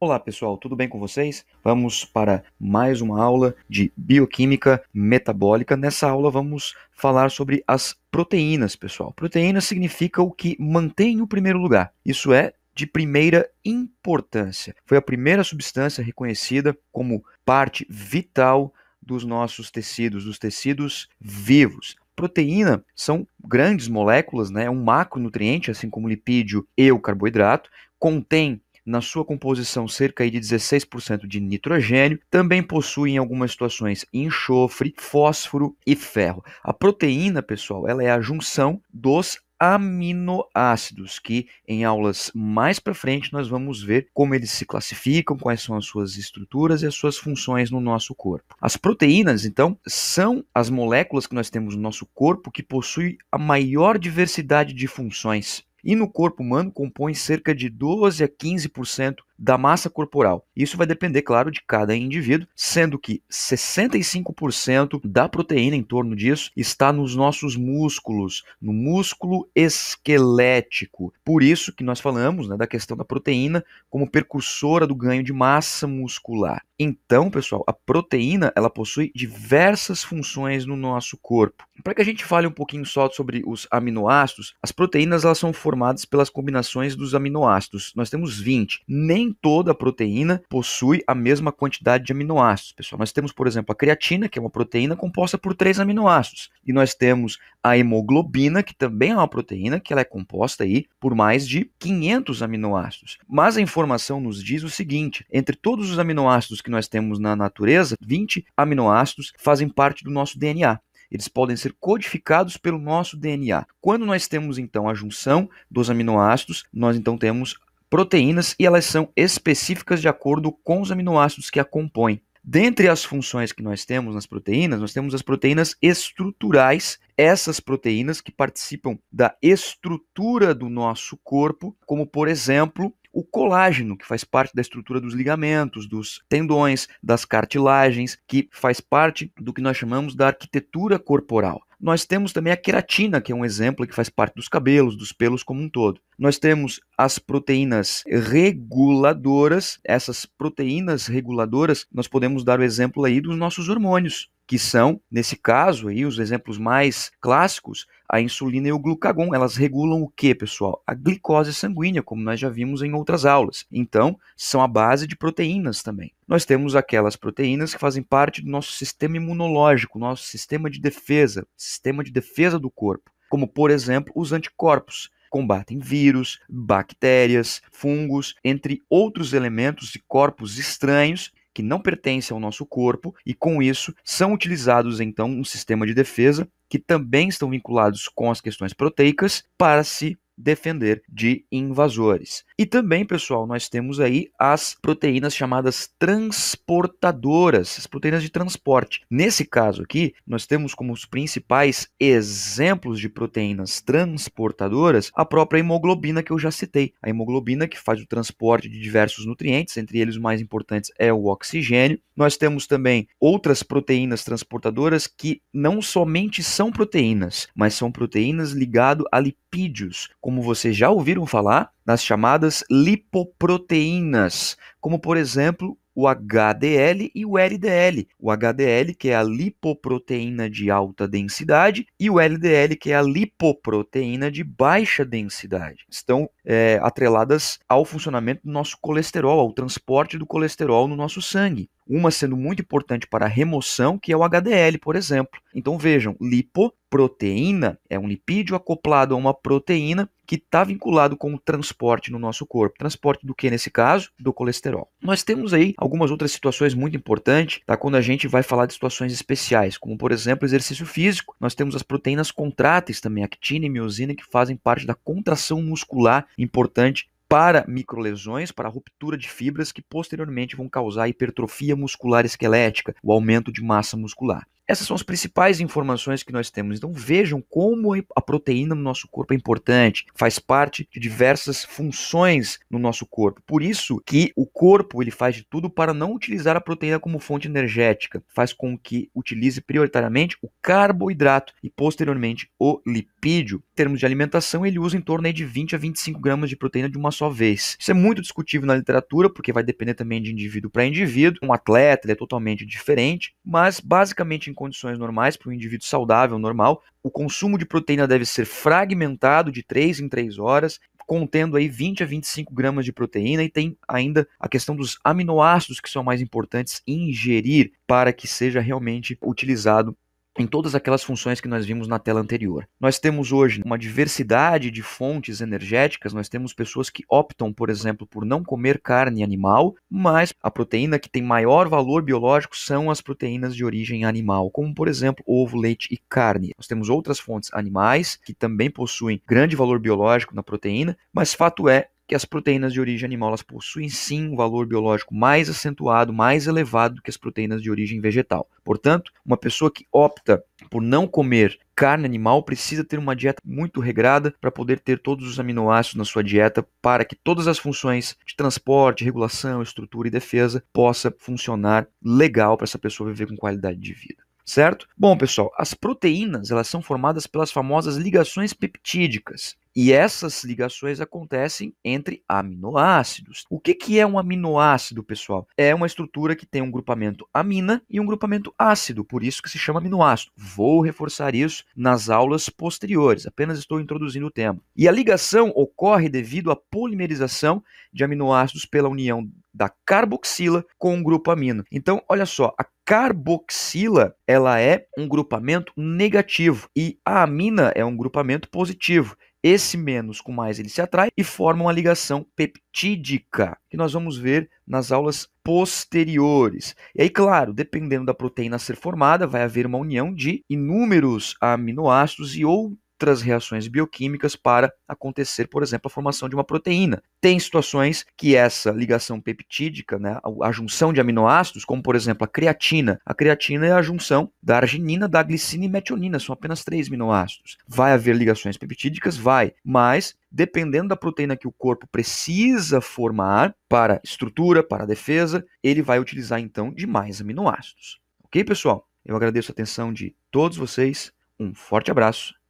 Olá pessoal, tudo bem com vocês? Vamos para mais uma aula de bioquímica metabólica. Nessa aula vamos falar sobre as proteínas, pessoal. Proteína significa o que mantém o primeiro lugar. Isso é de primeira importância. Foi a primeira substância reconhecida como parte vital dos nossos tecidos, dos tecidos vivos proteína são grandes moléculas, né? É um macronutriente, assim como lipídio e o carboidrato, contém na sua composição cerca de 16% de nitrogênio, também possui em algumas situações enxofre, fósforo e ferro. A proteína, pessoal, ela é a junção dos aminoácidos, que em aulas mais para frente nós vamos ver como eles se classificam, quais são as suas estruturas e as suas funções no nosso corpo. As proteínas, então, são as moléculas que nós temos no nosso corpo que possui a maior diversidade de funções e no corpo humano compõe cerca de 12 a 15% da massa corporal. Isso vai depender, claro, de cada indivíduo, sendo que 65% da proteína em torno disso está nos nossos músculos, no músculo esquelético. Por isso que nós falamos né, da questão da proteína como percursora do ganho de massa muscular. Então, pessoal, a proteína ela possui diversas funções no nosso corpo. Para que a gente fale um pouquinho só sobre os aminoácidos, as proteínas elas são formadas pelas combinações dos aminoácidos. Nós temos 20. Nem nem toda proteína possui a mesma quantidade de aminoácidos. Pessoal, nós temos, por exemplo, a creatina, que é uma proteína composta por três aminoácidos, e nós temos a hemoglobina, que também é uma proteína que ela é composta aí por mais de 500 aminoácidos. Mas a informação nos diz o seguinte: entre todos os aminoácidos que nós temos na natureza, 20 aminoácidos fazem parte do nosso DNA eles podem ser codificados pelo nosso DNA. Quando nós temos então a junção dos aminoácidos, nós então temos proteínas e elas são específicas de acordo com os aminoácidos que a compõem. Dentre as funções que nós temos nas proteínas, nós temos as proteínas estruturais, essas proteínas que participam da estrutura do nosso corpo, como por exemplo, o colágeno, que faz parte da estrutura dos ligamentos, dos tendões, das cartilagens, que faz parte do que nós chamamos da arquitetura corporal. Nós temos também a queratina, que é um exemplo que faz parte dos cabelos, dos pelos como um todo. Nós temos as proteínas reguladoras. Essas proteínas reguladoras, nós podemos dar o exemplo aí dos nossos hormônios que são, nesse caso aí, os exemplos mais clássicos, a insulina e o glucagon, elas regulam o que, pessoal? A glicose sanguínea, como nós já vimos em outras aulas. Então, são a base de proteínas também. Nós temos aquelas proteínas que fazem parte do nosso sistema imunológico, nosso sistema de defesa, sistema de defesa do corpo, como por exemplo, os anticorpos, combatem vírus, bactérias, fungos, entre outros elementos e corpos estranhos que não pertencem ao nosso corpo e com isso são utilizados então um sistema de defesa que também estão vinculados com as questões proteicas para se defender de invasores. E também, pessoal, nós temos aí as proteínas chamadas transportadoras, as proteínas de transporte. Nesse caso aqui, nós temos como os principais exemplos de proteínas transportadoras a própria hemoglobina que eu já citei. A hemoglobina que faz o transporte de diversos nutrientes, entre eles os mais importantes é o oxigênio. Nós temos também outras proteínas transportadoras que não somente são proteínas, mas são proteínas ligadas a lipídios como vocês já ouviram falar, nas chamadas lipoproteínas, como por exemplo o HDL e o LDL. O HDL, que é a lipoproteína de alta densidade, e o LDL, que é a lipoproteína de baixa densidade. Estão é, atreladas ao funcionamento do nosso colesterol, ao transporte do colesterol no nosso sangue uma sendo muito importante para a remoção, que é o HDL, por exemplo. Então vejam, lipoproteína é um lipídio acoplado a uma proteína que está vinculado com o transporte no nosso corpo. Transporte do que nesse caso? Do colesterol. Nós temos aí algumas outras situações muito importantes, tá? Quando a gente vai falar de situações especiais, como por exemplo exercício físico, nós temos as proteínas contráteis também, actina e miosina, que fazem parte da contração muscular importante para microlesões, para ruptura de fibras que posteriormente vão causar hipertrofia muscular esquelética, o aumento de massa muscular. Essas são as principais informações que nós temos. Então vejam como a proteína no nosso corpo é importante, faz parte de diversas funções no nosso corpo. Por isso que o corpo ele faz de tudo para não utilizar a proteína como fonte energética, faz com que utilize prioritariamente o carboidrato e posteriormente o lipídio. Em termos de alimentação, ele usa em torno de 20 a 25 gramas de proteína de uma só vez. Isso é muito discutível na literatura, porque vai depender também de indivíduo para indivíduo. Um atleta é totalmente diferente, mas basicamente em condições normais, para um indivíduo saudável, normal, o consumo de proteína deve ser fragmentado de 3 em 3 horas, contendo aí 20 a 25 gramas de proteína e tem ainda a questão dos aminoácidos que são mais importantes ingerir para que seja realmente utilizado em todas aquelas funções que nós vimos na tela anterior. Nós temos hoje uma diversidade de fontes energéticas, nós temos pessoas que optam, por exemplo, por não comer carne animal, mas a proteína que tem maior valor biológico são as proteínas de origem animal, como por exemplo, ovo, leite e carne. Nós temos outras fontes animais que também possuem grande valor biológico na proteína, mas fato é que as proteínas de origem animal elas possuem sim um valor biológico mais acentuado, mais elevado do que as proteínas de origem vegetal. Portanto, uma pessoa que opta por não comer carne animal precisa ter uma dieta muito regrada para poder ter todos os aminoácidos na sua dieta para que todas as funções de transporte, regulação, estrutura e defesa possa funcionar legal para essa pessoa viver com qualidade de vida certo? Bom, pessoal, as proteínas elas são formadas pelas famosas ligações peptídicas. E essas ligações acontecem entre aminoácidos. O que, que é um aminoácido, pessoal? É uma estrutura que tem um grupamento amina e um grupamento ácido, por isso que se chama aminoácido. Vou reforçar isso nas aulas posteriores, apenas estou introduzindo o tema. E a ligação ocorre devido à polimerização de aminoácidos pela união da carboxila com o grupo amino. Então, olha só, a carboxila ela é um grupamento negativo e a amina é um grupamento positivo. Esse menos com mais ele se atrai e forma uma ligação peptídica, que nós vamos ver nas aulas posteriores. E aí, claro, dependendo da proteína ser formada, vai haver uma união de inúmeros aminoácidos e outros outras reações bioquímicas para acontecer, por exemplo, a formação de uma proteína. Tem situações que essa ligação peptídica, né, a junção de aminoácidos, como por exemplo a creatina, a creatina é a junção da arginina, da glicina e metionina, são apenas três aminoácidos. Vai haver ligações peptídicas? Vai, mas dependendo da proteína que o corpo precisa formar para estrutura, para defesa, ele vai utilizar então de mais aminoácidos. Ok, pessoal? Eu agradeço a atenção de todos vocês. Um forte abraço